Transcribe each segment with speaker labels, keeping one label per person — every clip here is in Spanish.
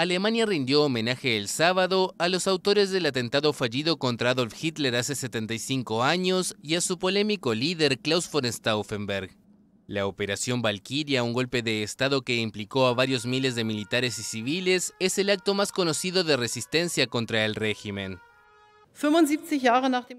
Speaker 1: Alemania rindió homenaje el sábado a los autores del atentado fallido contra Adolf Hitler hace 75 años y a su polémico líder Klaus von Stauffenberg. La Operación Valkyria, un golpe de Estado que implicó a varios miles de militares y civiles, es el acto más conocido de resistencia contra el régimen.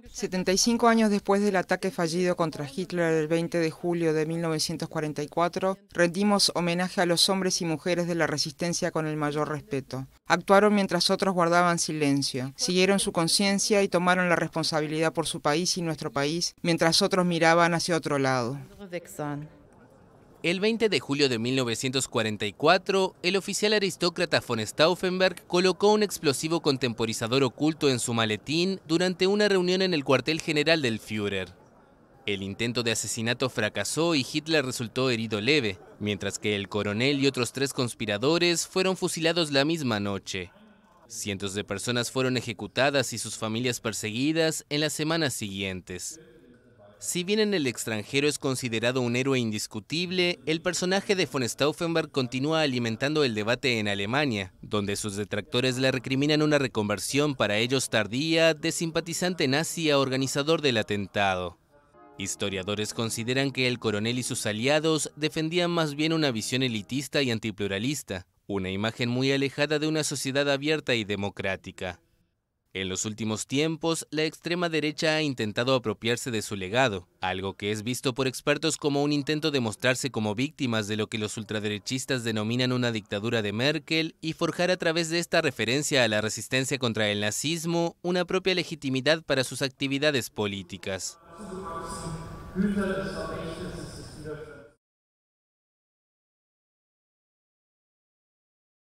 Speaker 2: 75 años después del ataque fallido contra Hitler el 20 de julio de 1944, rendimos homenaje a los hombres y mujeres de la resistencia con el mayor respeto. Actuaron mientras otros guardaban silencio, siguieron su conciencia y tomaron la responsabilidad por su país y nuestro país, mientras otros miraban hacia otro lado.
Speaker 1: El 20 de julio de 1944, el oficial aristócrata von Stauffenberg colocó un explosivo contemporizador oculto en su maletín durante una reunión en el cuartel general del Führer. El intento de asesinato fracasó y Hitler resultó herido leve, mientras que el coronel y otros tres conspiradores fueron fusilados la misma noche. Cientos de personas fueron ejecutadas y sus familias perseguidas en las semanas siguientes. Si bien en el extranjero es considerado un héroe indiscutible, el personaje de von Stauffenberg continúa alimentando el debate en Alemania, donde sus detractores le recriminan una reconversión para ellos tardía de simpatizante nazi a organizador del atentado. Historiadores consideran que el coronel y sus aliados defendían más bien una visión elitista y antipluralista, una imagen muy alejada de una sociedad abierta y democrática. En los últimos tiempos, la extrema derecha ha intentado apropiarse de su legado, algo que es visto por expertos como un intento de mostrarse como víctimas de lo que los ultraderechistas denominan una dictadura de Merkel y forjar a través de esta referencia a la resistencia contra el nazismo una propia legitimidad para sus actividades políticas.